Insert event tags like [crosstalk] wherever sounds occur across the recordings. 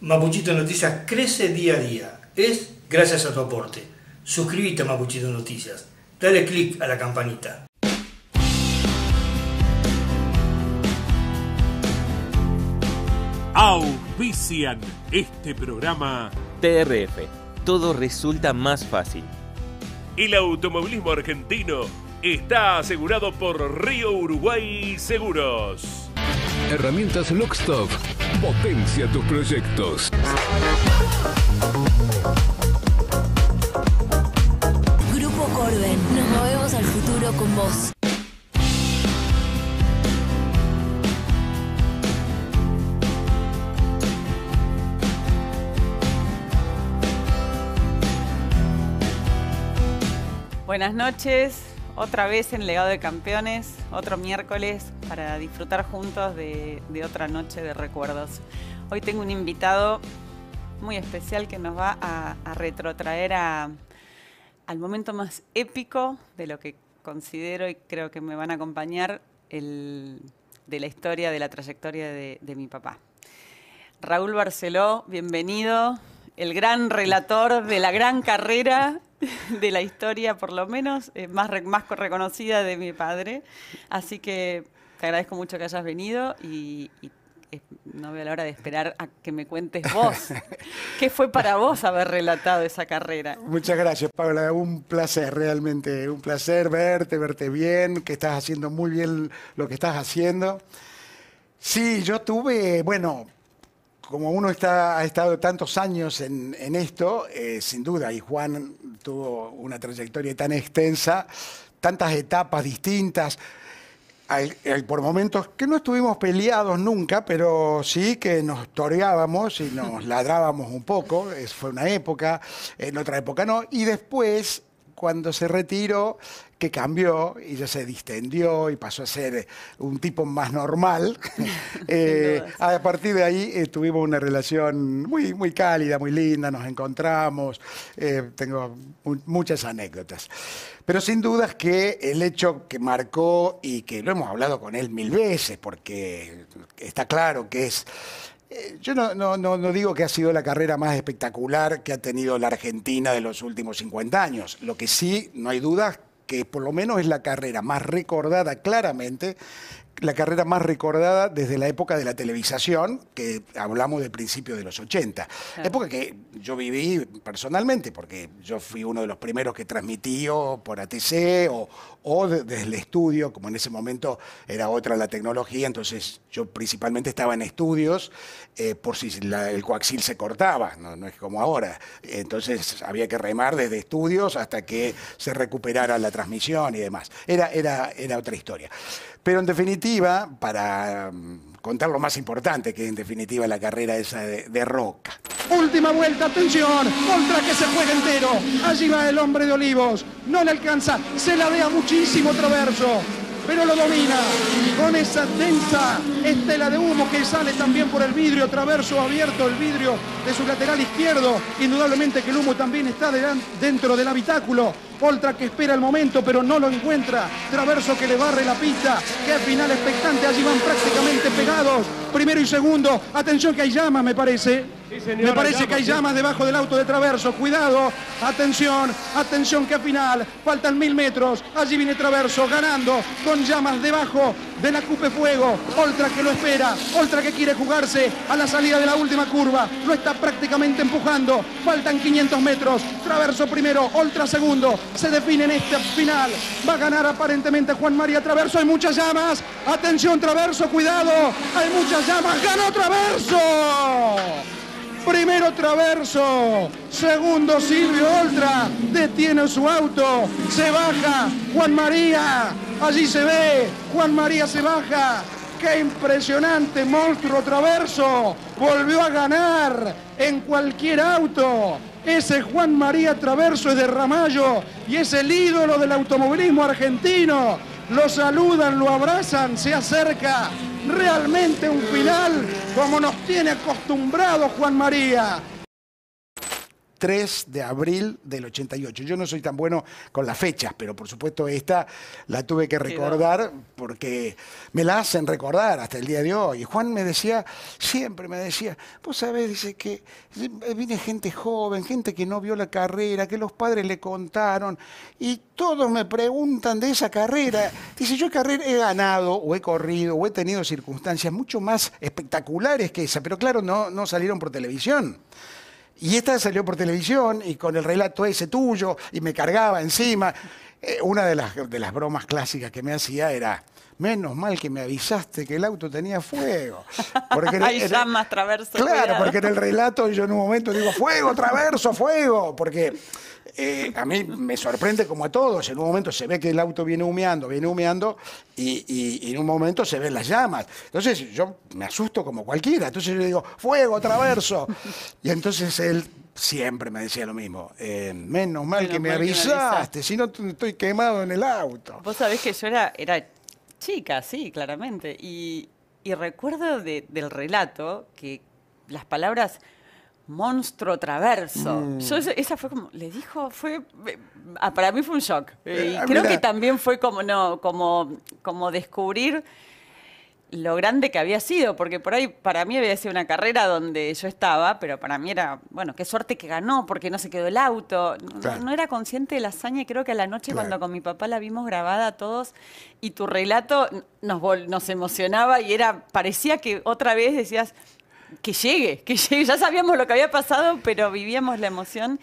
Mapuchito Noticias crece día a día. Es gracias a tu aporte. Suscríbete a Mapuchito Noticias. Dale click a la campanita. Auspician este programa TRF. Todo resulta más fácil. El automovilismo argentino está asegurado por Río Uruguay Seguros. Herramientas Lockstock Potencia tus proyectos. Grupo Corben, nos movemos al futuro con vos. Buenas noches, otra vez en Legado de Campeones, otro miércoles para disfrutar juntos de, otra noche de recuerdos. Hoy tengo un invitado muy especial que nos va a, retrotraer al momento más épico de lo que considero y creo que me van a acompañar de la historia, de la trayectoria de, de mi papá. Raúl Barceló, bienvenido, el gran relator de la gran carrera [laughs] de la historia, por lo menos, eh, más, reconocida de mi padre. Así que te agradezco mucho que hayas venido y, eh, no veo la hora de esperar a que me cuentes vos. [laughs] ¿Qué fue para vos haber relatado esa carrera? Muchas gracias, Paula. Un placer, realmente. Un placer verte, verte bien, que estás haciendo muy bien lo que estás haciendo. Sí, yo tuve, bueno, como uno está, ha estado tantos años en, esto, eh, sin duda, y Juan tuvo una trayectoria tan extensa, tantas etapas distintas, por momentos que no estuvimos peleados nunca, pero sí que nos toreábamos y nos [laughs] ladrábamos un poco, fue una época, en otra época no, y después, cuando se retiró, que cambió y ya se distendió y pasó a ser eh, un tipo más normal. [laughs] [laughs] Eh, a partir de ahí eh, tuvimos una relación muy, muy cálida, muy linda, nos encontramos, tengo muchas anécdotas. Pero sin dudas que el hecho que marcó y que lo hemos hablado con él mil veces, porque está claro que es yo no, no, digo que ha sido la carrera más espectacular que ha tenido la Argentina de los últimos 50 años. Lo que sí, no hay dudas, que por lo menos es la carrera más recordada claramente, la carrera más recordada desde la época de la televisación, que hablamos del principio de los 80. Época que yo viví personalmente, porque yo fui uno de los primeros que transmitió por ATC o, desde el estudio, como en ese momento era otra la tecnología, entonces yo principalmente estaba en estudios eh, por si el coaxil se cortaba, no, es como ahora. Entonces había que remar desde estudios hasta que se recuperara la transmisión y demás. Era, era, era otra historia. Pero en definitiva, para mm, contar lo más importante, que en definitiva la carrera esa de, Roca. Última vuelta, atención, contra que se juega entero. Allí va el hombre de Olivos, no le alcanza, se la vea muchísimo Traverso pero lo domina con esa densa estela de humo que sale también por el vidrio traverso abierto, el vidrio de su lateral izquierdo. Indudablemente que el humo también está dentro del habitáculo. Oltra que espera el momento, pero no lo encuentra. Traverso que le barre la pista. Qué final expectante. Allí van prácticamente pegados. Primero y segundo. Atención que hay llama me parece. Me parece que hay llamas debajo del auto de Traverso. Cuidado, atención, atención que final. Faltan mil metros. Allí viene Traverso ganando con llamas debajo de la Cupe Fuego. Oltra que lo espera, Oltra que quiere jugarse a la salida de la última curva. Lo está prácticamente empujando. Faltan 500 metros. Traverso primero, Oltra segundo. Se define en este final. Va a ganar aparentemente Juan María Traverso. Hay muchas llamas. Atención Traverso, cuidado. Hay muchas llamas. Ganó Traverso. Primero Traverso, segundo Silvio Oltra, detiene su auto, se baja Juan María, allí se ve, Juan María se baja, qué impresionante monstruo Traverso, volvió a ganar en cualquier auto. Ese Juan María Traverso es de Ramallo y es el ídolo del automovilismo argentino. Lo saludan, lo abrazan, se acerca realmente un final como nos tiene acostumbrado Juan María. 3 de abril del 88. Yo no soy tan bueno con las fechas, pero por supuesto esta la tuve que recordar porque me la hacen recordar hasta el día de hoy. Juan me decía, siempre me decía, vos sabés, dice que eh, viene gente joven, gente que no vio la carrera, que los padres le contaron, y todos me preguntan de esa carrera. Dice, yo carrera he ganado o he corrido o he tenido circunstancias mucho más espectaculares que esa, pero claro, no, no salieron por televisión. Y esta salió por televisión y con el relato ese tuyo y me cargaba encima. Eh, una de las bromas clásicas que me hacía era, menos mal que me avisaste que el auto tenía fuego. Porque [laughs] Hay llamas, traverso. Claro, porque en el relato yo en un momento digo, fuego, traverso, fuego, porque... Eh, a mí me sorprende como a todos. En un momento se ve que el auto viene humeando, viene humeando, y, en un momento se ven las llamas. Entonces yo me asusto como cualquiera. Entonces yo digo, fuego, traverso. [laughs] y entonces él siempre me decía lo mismo. Eh, menos mal que me avisaste, si no estoy quemado en el auto. Vos sabés que yo era, era chica, sí, claramente. Y, recuerdo del relato que las palabras monstruo traverso. Mm. esa fue como, le dijo, fue, eh, ah, para mí fue un shock. Eh, y ah, creo que también fue como, no, como, como descubrir lo grande que había sido, porque por ahí para mí había sido una carrera donde yo estaba, pero para mí era, bueno, qué suerte que ganó, porque no se quedó el auto. No, era consciente de la hazaña y creo que a la noche cuando con mi papá la vimos grabada todos y tu relato nos, nos emocionaba y era, parecía que otra vez decías, que llegue, que llegue. Ya sabíamos lo que había pasado, pero vivíamos la emoción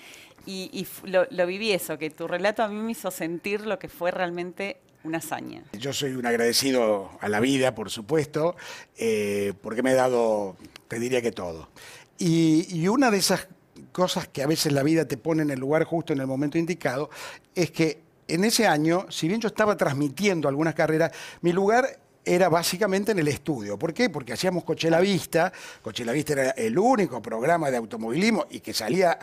y, lo, lo, viví eso, que tu relato a mí me hizo sentir lo que fue realmente una hazaña. Yo soy un agradecido a la vida, por supuesto, eh, porque me he dado, te diría que todo. Y, y una de esas cosas que a veces la vida te pone en el lugar justo, en el momento indicado, es que en ese año, si bien yo estaba transmitiendo algunas carreras, mi lugar era básicamente en el estudio. ¿Por qué? Porque hacíamos Coche la Vista. Coche la Vista era el único programa de automovilismo y que salía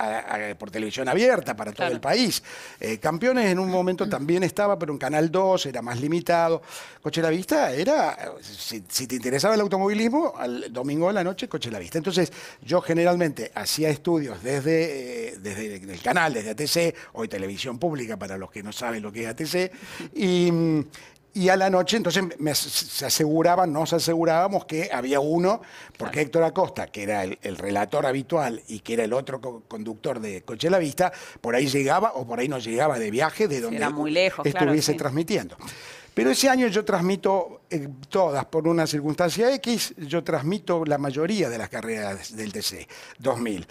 por televisión abierta para todo el país. Eh, Campeones en un momento también estaba, pero en Canal 2 era más limitado. Coche la Vista era, si, te interesaba el automovilismo, al domingo de la noche, Coche la Vista. Entonces, yo generalmente hacía estudios desde, eh, desde el canal, desde ATC, hoy televisión pública para los que no saben lo que es ATC, y, y a la noche, entonces, se aseguraban, nos asegurábamos que había uno, porque Héctor Acosta, que era el, relator habitual y que era el otro conductor de Coche la Vista, por ahí llegaba o por ahí no llegaba de viaje, de donde estuviese transmitiendo. Pero ese año yo transmito eh, todas, por una circunstancia X, yo transmito la mayoría de las carreras del TC, 2000.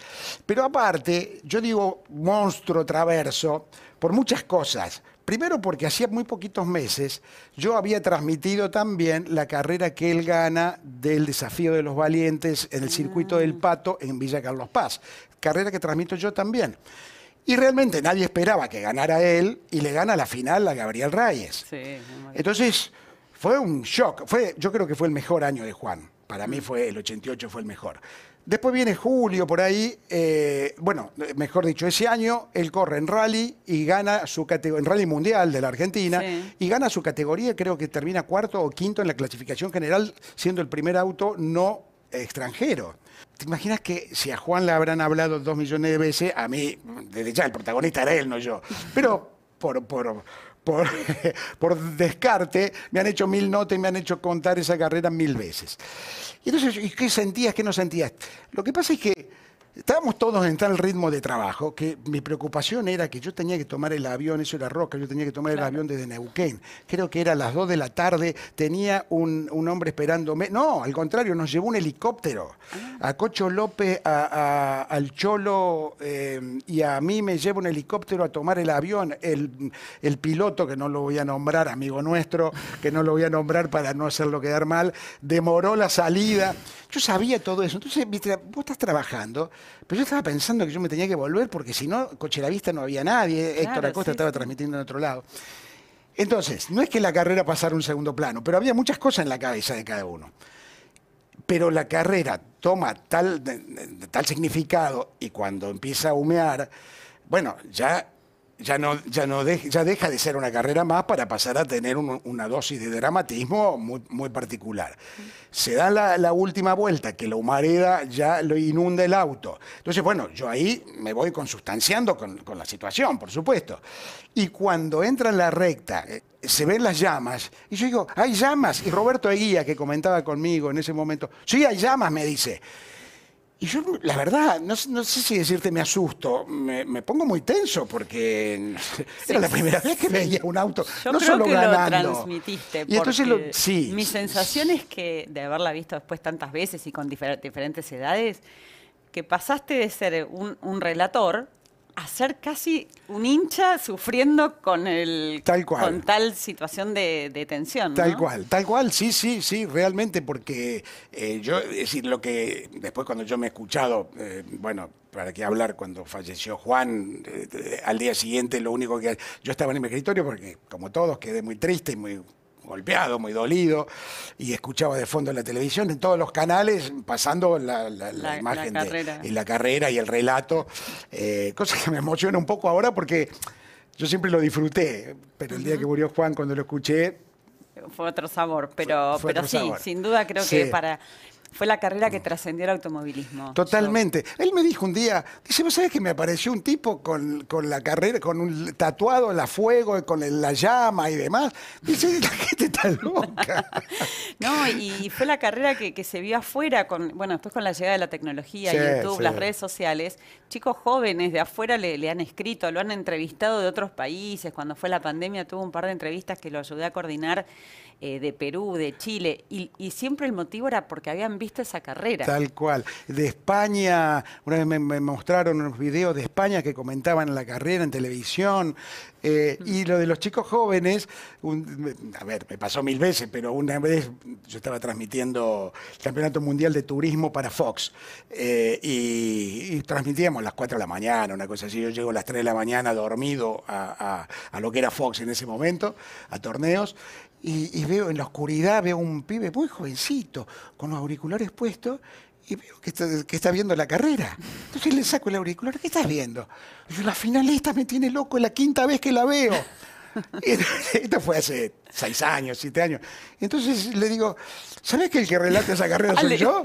Pero aparte, yo digo monstruo traverso por muchas cosas. Primero porque hacía muy poquitos meses yo había transmitido también la carrera que él gana del desafío de los valientes en el circuito del ah. Pato en Villa Carlos Paz, carrera que transmito yo también. Y realmente nadie esperaba que ganara él y le gana la final a Gabriel Reyes. Entonces fue un shock, fue, yo creo que fue el mejor año de Juan, para mí mm. fue el 88 fue el mejor. Después viene Julio por ahí, eh, bueno, mejor dicho, ese año él corre en rally y gana su categoría, en rally mundial de la Argentina, y gana su categoría, creo que termina cuarto o quinto en la clasificación general, siendo el primer auto no extranjero. ¿Te imaginas que si a Juan le habrán hablado dos millones de veces, a mí, desde ya el protagonista era él, no yo? Pero por, por [laughs] por, descarte, me han hecho mil notas y me han hecho contar esa carrera mil veces. Y entonces, ¿y qué sentías, qué no sentías? Lo que pasa es que Estábamos todos en tal ritmo de trabajo que mi preocupación era que yo tenía que tomar el avión, eso era Roca, yo tenía que tomar el avión desde Neuquén. Creo que era a las 2 de la tarde, tenía un, hombre esperándome. No, al contrario, nos llevó un helicóptero. Ah. A Cocho López, al Cholo eh, y a mí me lleva un helicóptero a tomar el avión. El, piloto, que no lo voy a nombrar, amigo nuestro, que no lo voy a nombrar para no hacerlo quedar mal, demoró la salida. Yo sabía todo eso. Entonces, viste, vos estás trabajando, pero yo estaba pensando que yo me tenía que volver porque si no, coche la vista no había nadie, Héctor Acosta estaba transmitiendo en otro lado. Entonces, no es que la carrera pasara un segundo plano, pero había muchas cosas en la cabeza de cada uno. Pero la carrera toma tal, tal significado y cuando empieza a humear, bueno, ya ya, no, ya, no ya deja de ser una carrera más para pasar a tener una dosis de dramatismo muy, particular. Se da la, última vuelta, que la humareda ya lo inunda el auto. Entonces, bueno, yo ahí me voy consustanciando con, con la situación, por supuesto. Y cuando entra en la recta, eh, se ven las llamas. Y yo digo, hay llamas. Y Roberto Eguía, que comentaba conmigo en ese momento, sí, hay llamas, me dice. Y yo, la verdad, no, no, sé si decirte me asusto, me, pongo muy tenso porque [laughs] era la primera vez que veía un auto, yo no solo Lo transmitiste y Mi sensación es que, de haberla visto después tantas veces y con diferentes edades, que pasaste de ser un, un relator hacer casi un hincha sufriendo con el tal con tal situación de, de tensión. Tal cual, tal cual, sí, sí, sí, realmente, porque eh, yo, decir, lo que después cuando yo me he escuchado, eh, bueno, para qué hablar, cuando falleció Juan, eh, al día siguiente lo único que... Yo estaba en mi escritorio porque, como todos, quedé muy triste y muy golpeado, muy dolido, y escuchaba de fondo en la televisión, en todos los canales, pasando la, imagen de, y la carrera y el relato, eh, cosa que me emociona un poco ahora porque yo siempre lo disfruté, pero el día que murió Juan, cuando lo escuché... Fue otro sabor, pero, pero sí, sin duda creo que para fue la carrera que trascendió el automovilismo. Totalmente. Él me dijo un día, dice, ¿vos sabés que me apareció un tipo con, la carrera, con un tatuado en la fuego, y con la llama y demás? Dice, la gente está loca. [laughs] no, y fue la carrera que, se vio afuera, con, bueno, después con la llegada de la tecnología, YouTube, las redes sociales, chicos jóvenes de afuera le, le han escrito, lo han entrevistado de otros países, cuando fue la pandemia tuvo un par de entrevistas que lo ayudé a coordinar eh, de Perú, de Chile, y, siempre el motivo era porque habían visto esa carrera. Tal cual. De España, una vez me, mostraron unos videos de España que comentaban la carrera en televisión, eh, y lo de los chicos jóvenes, a ver, me pasó mil veces, pero una vez yo estaba transmitiendo el Campeonato Mundial de Turismo para Fox, eh, y, transmitíamos a las 4 de la mañana, una cosa así, yo llego a las 3 de la mañana dormido a, a lo que era Fox en ese momento, a torneos, y, veo en la oscuridad, veo un pibe muy jovencito, con los auriculares puestos, y veo que está, viendo la carrera. Entonces le saco el auricular, ¿qué estás viendo? Y yo, la finalista me tiene loco, es la quinta vez que la veo. [laughs] [laughs] esto fue hace seis años, siete años. Entonces le digo, ¿sabes que el que relata esa carrera soy yo?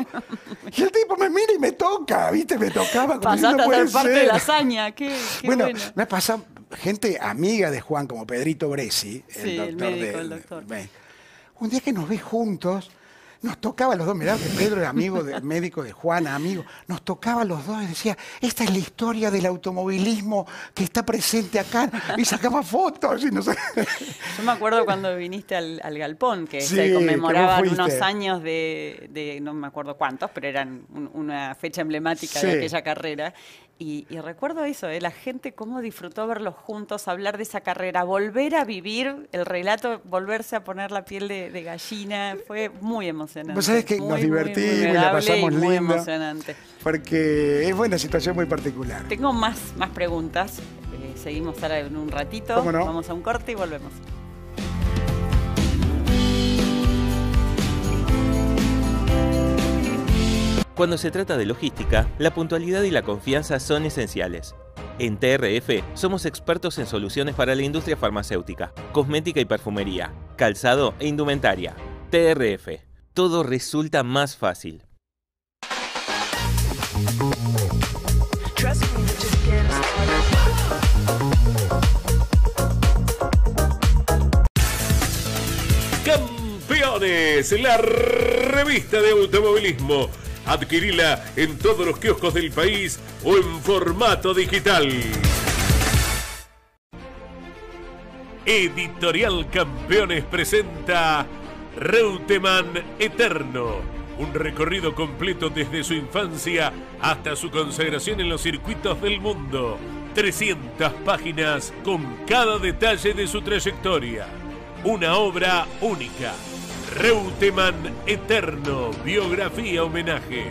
Y el tipo me mira y me toca, ¿viste? Me tocaba. Como si no a parte de la hazaña, qué, bueno, bueno, me ha pasado gente amiga de Juan, como Pedrito Bresi, el, doctor el de, un día que nos ve juntos, nos tocaba a los dos, mirá que Pedro era amigo del médico de Juana, amigo, nos tocaba a los dos y decía, esta es la historia del automovilismo que está presente acá y sacaba fotos. Y no Yo me acuerdo cuando viniste al, galpón, que se conmemoraban unos años de, no me acuerdo cuántos, pero eran una fecha emblemática de aquella carrera. Y, recuerdo eso, ¿eh? la gente cómo disfrutó verlos juntos, hablar de esa carrera, volver a vivir el relato, volverse a poner la piel de, de gallina, fue muy emocionante emocionante. Pues sabes que nos divertimos la pasamos Porque es una situación muy particular. Tengo más, más preguntas. Eh, seguimos ahora en un ratito. Vamos a un corte y volvemos. Cuando se trata de logística, la puntualidad y la confianza son esenciales. En TRF somos expertos en soluciones para la industria farmacéutica, cosmética y perfumería, calzado e indumentaria. TRF, todo resulta más fácil. Campeones, la revista de automovilismo. Adquirila en todos los kioscos del país o en formato digital. Editorial Campeones presenta Reutemann Eterno. Un recorrido completo desde su infancia hasta su consagración en los circuitos del mundo. 300 páginas con cada detalle de su trayectoria. Una obra única. Reutemann Eterno, biografía homenaje,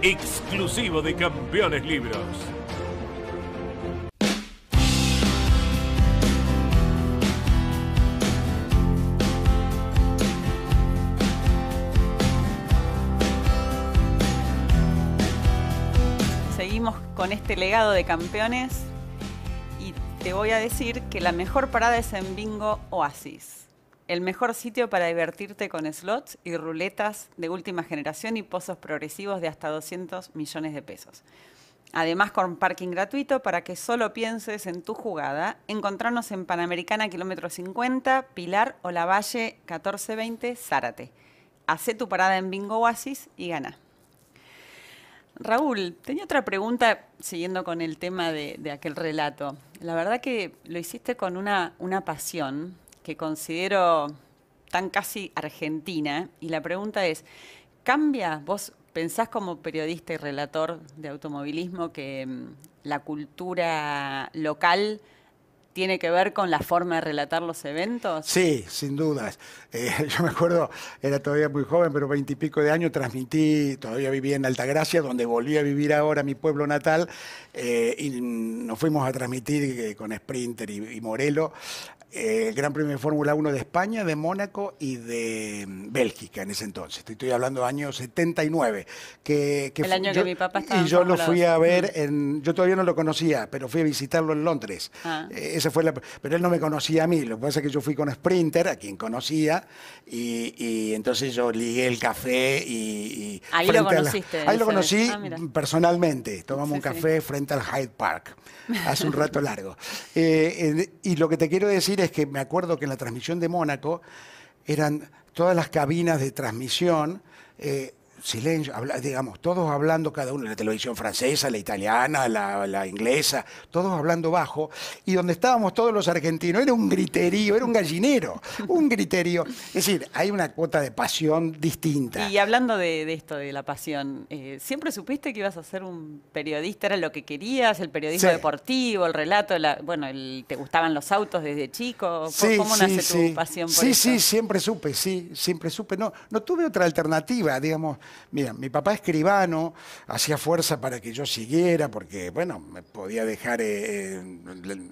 exclusivo de Campeones Libros. este legado de campeones y te voy a decir que la mejor parada es en Bingo Oasis, el mejor sitio para divertirte con slots y ruletas de última generación y pozos progresivos de hasta 200 millones de pesos. Además, con parking gratuito para que solo pienses en tu jugada, encontrarnos en Panamericana, kilómetro 50, Pilar o La Valle 1420, Zárate. hace tu parada en Bingo Oasis y gana. Raúl, tenía otra pregunta siguiendo con el tema de, aquel relato. La verdad que lo hiciste con una, una pasión que considero tan casi argentina. Y la pregunta es, ¿cambia? ¿Vos pensás como periodista y relator de automovilismo que mm, la cultura local tiene que ver con la forma de relatar los eventos? Sí, sin dudas. Eh, [laughs] yo me acuerdo, era todavía muy joven, pero veintipico de años, transmití, todavía vivía en Altagracia, donde volví a vivir ahora mi pueblo natal, eh, y nos fuimos a transmitir eh, con Sprinter y, y Morelo el Gran Premio de Fórmula 1 de España, de Mónaco y de mm, Bélgica en ese entonces. estoy hablando año 79. Que, el año que mi papá estaba. Y yo lo fui a ver, en, yo todavía no lo conocía, pero fui a visitarlo en Londres. Ah. Eh, fue la, pero él no me conocía a mí. Lo que pasa es que yo fui con Sprinter, a quien conocía, y, entonces yo ligué el café y. ahí lo conociste. ahí lo conocí ah, personalmente. Tomamos un café frente al Hyde Park hace un rato largo. [laughs] Eh, eh, y lo que te quiero decir es que me acuerdo que en la transmisión de Mónaco eran todas las cabinas de transmisión eh, silencio, digamos, todos hablando, cada uno, la televisión francesa, la italiana, la, inglesa, todos hablando bajo, y donde estábamos todos los argentinos, era un griterío, era un gallinero, un griterío. Es decir, hay una cuota de pasión distinta. Y hablando de, esto, de la pasión, eh, ¿siempre supiste que ibas a ser un periodista? ¿Era lo que querías? ¿El periodismo deportivo, el relato? La, bueno, el, ¿te gustaban los autos desde chico? ¿Cómo, nace tu pasión por Sí, sí, siempre supe, sí, siempre supe. No, no tuve otra alternativa, digamos Mira, mi papá escribano, hacía fuerza para que yo siguiera, porque, bueno, me podía dejar ser eh,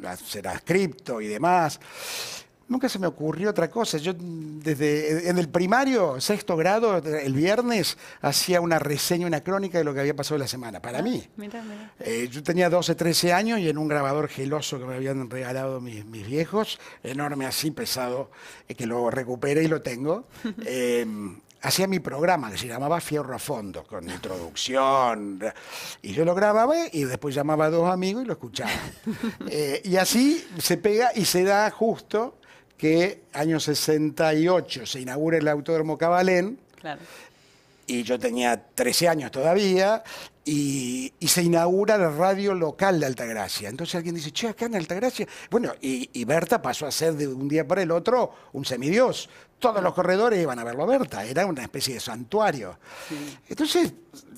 eh, hacer y demás. Nunca se me ocurrió otra cosa. Yo desde eh, en el primario, sexto grado, el viernes, hacía una reseña, una crónica de lo que había pasado la semana, para ah, mí. yo tenía 12, 13 años y en un grabador geloso que me habían regalado mis, viejos, enorme así, pesado, que lo recuperé y lo tengo, [laughs] em, hacía mi programa que se llamaba Fierro a Fondo, con introducción. Y yo lo grababa y después llamaba a dos amigos y lo escuchaba. [laughs] Eh, y así se pega y se da justo que año 68 se inaugura el Autódromo Cabalén. Y yo tenía 13 años todavía y, se inaugura la radio local de Altagracia. Entonces alguien dice, che, acá en Altagracia. Bueno, y, Berta pasó a ser de un día para el otro un semidios. Todos los corredores iban a verlo a Berta, era una especie de santuario. Entonces,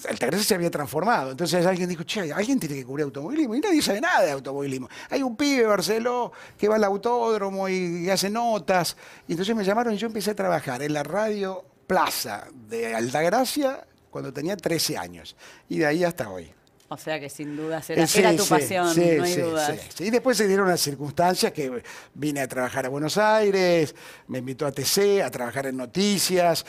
Altagracia se había transformado. Entonces alguien dijo, che, alguien tiene que cubrir automovilismo. Y nadie sabe nada de automovilismo. Hay un pibe, Barceló, que va al autódromo y, hace notas. Y entonces me llamaron y yo empecé a trabajar en la radio Plaza de Altagracia cuando tenía 13 años. Y de ahí hasta hoy. O sea que sin duda eh, era, tu pasión, no hay duda. Y después se dieron las circunstancias que vine a trabajar a Buenos Aires, me invitó a TC a trabajar en noticias,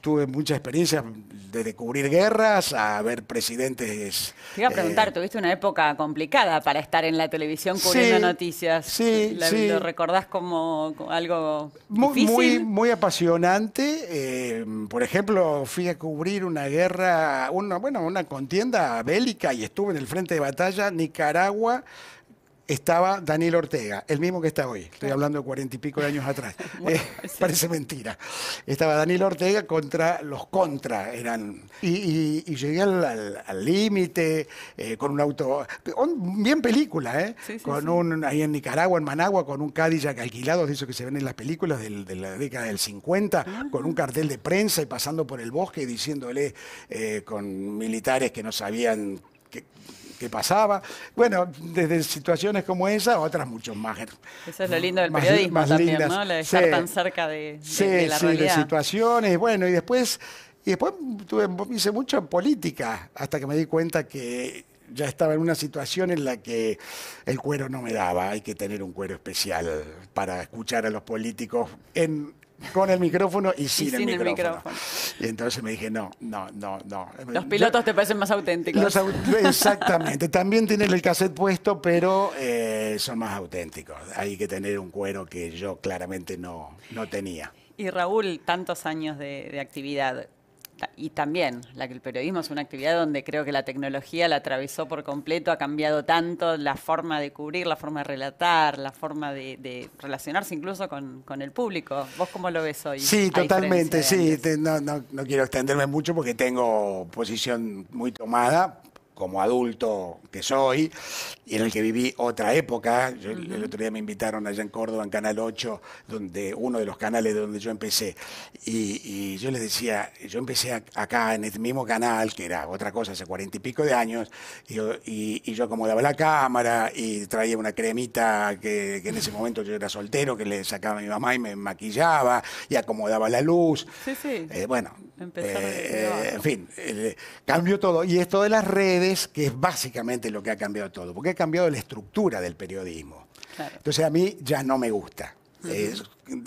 tuve mucha experiencia desde cubrir guerras a ver presidentes. Te iba a preguntar, eh, tuviste una época complicada para estar en la televisión cubriendo noticias. Sí, sí. ¿Lo recordás como algo muy, Muy, apasionante. Eh, por ejemplo, fui a cubrir una guerra, una, bueno, una contienda bélica y estuve en el frente de batalla Nicaragua estaba Daniel Ortega, el mismo que está hoy, estoy hablando de cuarenta y pico de años atrás, [laughs] eh, [laughs] parece mentira. Estaba Daniel Ortega contra los contra, eran. Y, llegué al límite eh, con un auto, bien película, ¿eh? con un, ahí en Nicaragua, en Managua, con un Cadillac alquilado, de eso que se ven en las películas de la década del 50, ah. con un cartel de prensa y pasando por el bosque diciéndole eh, con militares que no sabían que, qué pasaba. Bueno, desde situaciones como esa, otras mucho más. Eh, Eso es lo lindo del periodismo también, ¿no? de estar tan cerca de, sí, sí, de situaciones. Bueno, y después, y después tuve, hice mucha política, hasta que me di cuenta que ya estaba en una situación en la que el cuero no me daba, hay que tener un cuero especial para escuchar a los políticos en con el micrófono y sin, el, micrófono. Y entonces me dije, no, no, no, no. Los pilotos te parecen más auténticos. exactamente. También tienen el cassette puesto, pero eh, son más auténticos. Hay que tener un cuero que yo claramente no, no tenía. Y Raúl, tantos años de actividad, y también la que el periodismo es una actividad donde creo que la tecnología la atravesó por completo, ha cambiado tanto la forma de cubrir, la forma de relatar, la forma de, relacionarse incluso con, el público. ¿Vos cómo lo ves hoy? Sí, totalmente, sí. no, quiero extenderme mucho porque tengo posición muy tomada, como adulto que soy y en el que viví otra época. el, otro día me invitaron allá en Córdoba, en Canal 8, donde uno de los canales de donde yo empecé. Y, yo les decía, yo empecé acá en el este mismo canal, que era otra cosa hace cuarenta y pico de años, y yo, acomodaba la cámara y traía una cremita que, en ese [laughs] momento yo era soltero, que le sacaba a mi mamá y me maquillaba y acomodaba la luz. Sí, sí. Eh, bueno, eh, en fin, cambio eh, cambió todo. Y esto de las redes que es básicamente lo que ha cambiado todo, porque ha cambiado la estructura del periodismo. Entonces a mí ya no me gusta.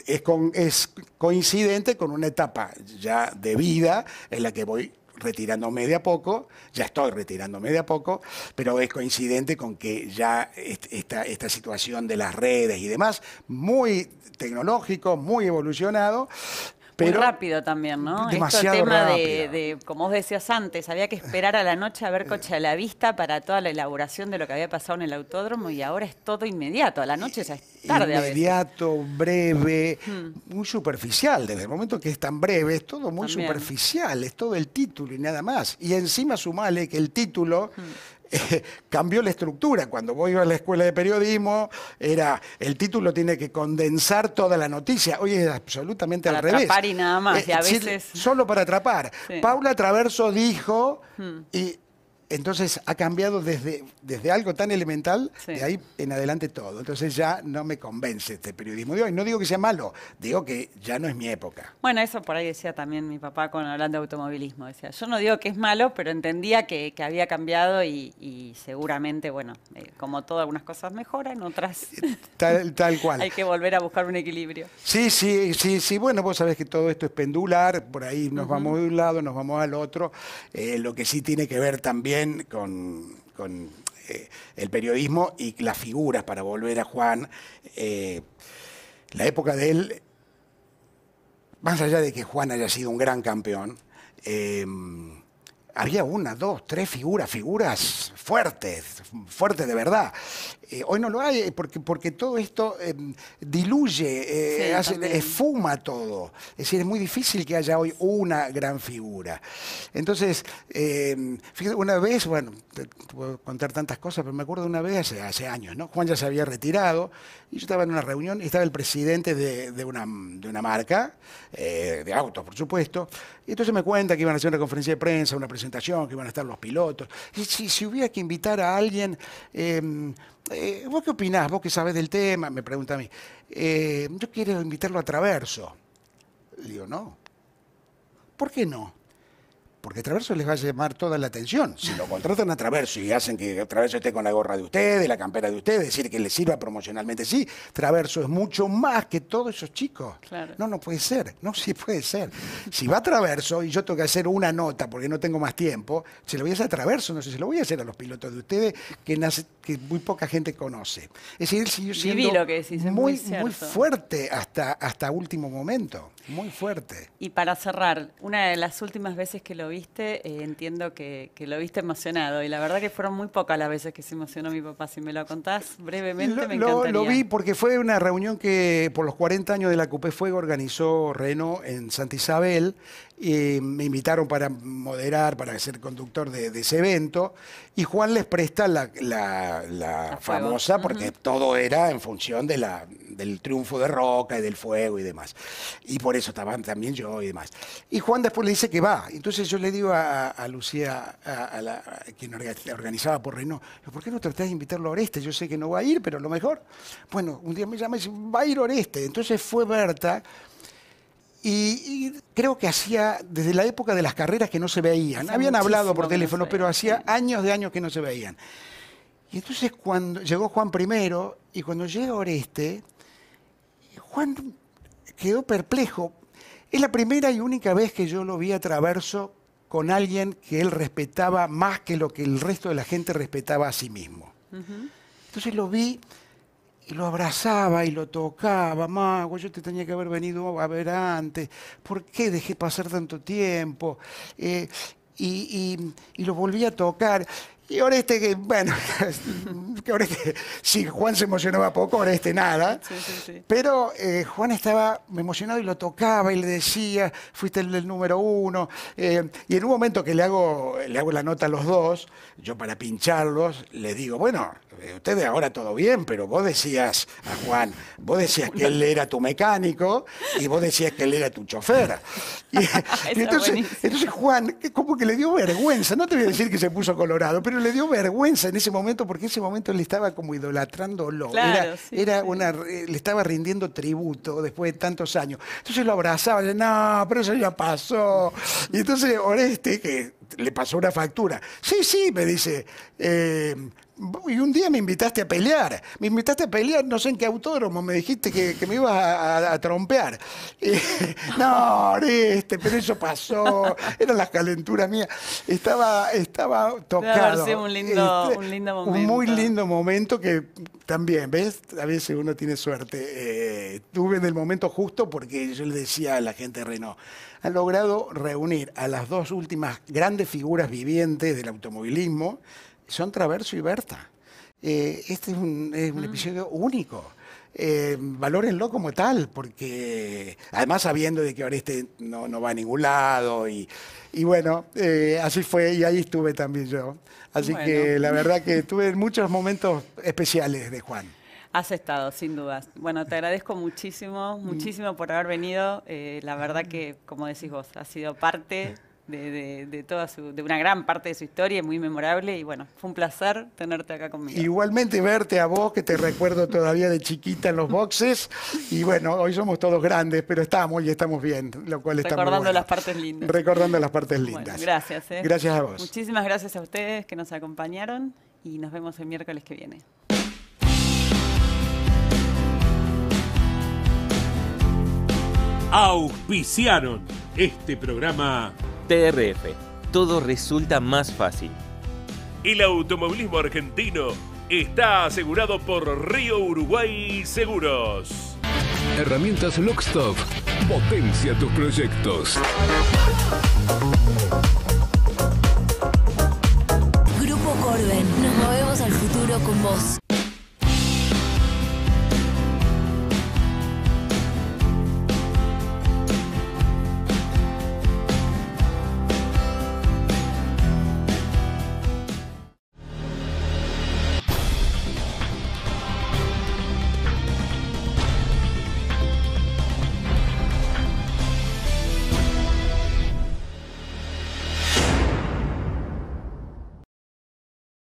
es, coincidente con una etapa ya de vida en la que voy retirando media a poco, ya estoy retirando media a poco, pero es coincidente con que ya esta, esta situación de las redes y demás, muy tecnológico, muy evolucionado, muy rápido también, ¿no? Demasiado Esto tema de, como vos decías antes, había que esperar a la noche a ver coche a la vista para toda la elaboración de lo que había pasado en el autódromo y ahora es todo inmediato, a la noche ya es tarde Inmediato, breve, hmm. muy superficial, desde el momento que es tan breve, es todo muy superficial, es todo el título y nada más. Y encima sumale que el título hmm. [laughs] cambió la estructura. Cuando voy a la escuela de periodismo, era el título tiene que condensar toda la noticia. Hoy es absolutamente al revés. Para atrapar y nada más, eh, Solo para atrapar. Paula Traverso dijo, hmm. Entonces ha cambiado desde, desde algo tan elemental, de ahí en adelante todo. Entonces ya no me convence este periodismo de hoy. No digo que sea malo, digo que ya no es mi época. Bueno, eso por ahí decía también mi papá cuando hablando de automovilismo. Decía, yo no digo que es malo, pero entendía que, había cambiado y, seguramente, bueno, eh, como todo, algunas cosas mejoran, otras. [laughs] Tal, cual. [laughs] Hay que volver a buscar un equilibrio. Sí, sí, sí, sí. Bueno, vos sabés que todo esto es pendular, por ahí nos vamos de un lado, nos vamos al otro. Eh, lo que sí tiene que ver también con, eh, el periodismo y las figuras, para volver a Juan. Eh, la época de él, más allá de que Juan haya sido un gran campeón, eh, había una, dos, tres figuras, figuras fuertes, fuertes de verdad. Eh, hoy no lo hay eh, porque, porque todo esto eh, diluye, eh, esfuma todo. Es decir, es muy difícil que haya hoy una gran figura. Entonces, una vez, bueno, te, puedo contar tantas cosas, pero me acuerdo de una vez hace, años, ¿no? Juan ya se había retirado y yo estaba en una reunión y estaba el presidente de, de, una, marca, de autos, por supuesto, y entonces me cuenta que iban a hacer una conferencia de prensa, una presentación, que iban a estar los pilotos. Y si, si hubiera que invitar a alguien... Eh, ¿vos qué opinás? Vos que sabés del tema, me pregunta a mí. Eh, yo quiero invitarlo a Traverso. Le digo, no. ¿Por qué no? porque Traverso les va a llamar toda la atención. Si lo contratan a Traverso y hacen que Traverso esté con la gorra de ustedes, la campera de ustedes, decir que le sirva promocionalmente, sí, Traverso es mucho más que todos esos chicos. No, no puede ser, no, sí puede ser. Si va a Traverso y yo tengo que hacer una nota porque no tengo más tiempo, se lo voy a hacer a Traverso, no sé, se lo voy a hacer a los pilotos de ustedes que, que muy poca gente conoce. Es decir, él siguió siendo muy, fuerte hasta, hasta último momento. Muy fuerte. Y para cerrar, una de las últimas veces que lo viste, eh, entiendo que, lo viste emocionado. Y la verdad que fueron muy pocas las veces que se emocionó mi papá. Si me lo contás brevemente, lo, me encantaría. Lo, vi porque fue una reunión que por los 40 años de la Cupé Fuego organizó Reno en Santa Isabel. Y me invitaron para moderar, para ser conductor de, ese evento. Y Juan les presta la, famosa, porque todo era en función de la, del triunfo de Roca y del fuego y demás. Y por por eso estaban también yo y demás. Y Juan después le dice que va. Entonces yo le digo a, Lucía, a, la, quien organizaba por Reino, ¿por qué no tratás de invitarlo a Oreste? Yo sé que no va a ir, pero a lo mejor. Bueno, un día me llama y dice, va a ir Oreste. Entonces fue Berta. Y, creo que hacía, desde la época de las carreras que no se veían, habían hablado por teléfono, pero hacía años de años que no se veían. Y entonces cuando llegó Juan primero, y cuando llega Oreste, Juan quedó perplejo. Es la primera y única vez que yo lo vi a Traverso con alguien que él respetaba más que lo que el resto de la gente respetaba a sí mismo. Entonces lo vi y lo abrazaba y lo tocaba, mago, yo te tenía que haber venido a ver antes, ¿por qué dejé pasar tanto tiempo? Eh, y, y, lo volví a tocar. Y este que bueno, [laughs] que Oreste, sí, Juan se emocionaba poco, ahora este nada. Pero eh, Juan estaba emocionado y lo tocaba y le decía, fuiste el, número uno. Eh, y en un momento que le hago, le hago la nota a los dos, yo para pincharlos, le digo, bueno, eh, Ustedes ahora todo bien, pero vos decías a Juan, vos decías que él era tu mecánico y vos decías que él era tu chofer. [laughs] entonces, Juan, como que le dio vergüenza, no te voy a decir que se puso colorado, pero le dio vergüenza en ese momento porque en ese momento le estaba como idolatrando loco. era, una, le estaba rindiendo tributo después de tantos años. Entonces lo abrazaba, le no, pero eso ya pasó. Y entonces Oreste, que le pasó una factura, sí, sí, me dice, eh, y un día me invitaste a pelear, me invitaste a pelear, no sé en qué autódromo, me dijiste que, me ibas a, trompear. [laughs] no, este, pero eso pasó, eran las calenturas mías. Estaba, estaba tocado. Este, un lindo, un lindo momento. Un muy lindo momento que también, ¿ves? A veces uno tiene suerte. Eh, tuve en el momento justo porque yo le decía a la gente de Renault, han logrado reunir a las dos últimas grandes figuras vivientes del automovilismo, son Traverso y Berta. Eh, este es un, mm. episodio único. Eh, valórenlo como tal, porque además sabiendo de que ahora no, no va a ningún lado y, y bueno, eh, así fue y ahí estuve también yo. Así que la verdad que tuve muchos momentos especiales de Juan. Has estado, sin dudas. Bueno, te agradezco muchísimo, mm. muchísimo por haber venido. Eh, la verdad que, como decís vos, ha sido parte de, toda su, de una gran parte de su historia, muy memorable. Y bueno, fue un placer tenerte acá conmigo. Igualmente verte a vos, que te recuerdo todavía de chiquita en los boxes. Y bueno, hoy somos todos grandes, pero estamos y estamos bien, lo cual está Recordando las partes lindas. Recordando las partes lindas. gracias. ¿eh? Gracias a vos. Muchísimas gracias a ustedes que nos acompañaron y nos vemos el miércoles que viene. Auspiciaron este programa TRF, todo resulta más fácil. El automovilismo argentino está asegurado por Río Uruguay Seguros. Herramientas Lockstop. Potencia tus proyectos. Grupo Corben, nos movemos al futuro con vos.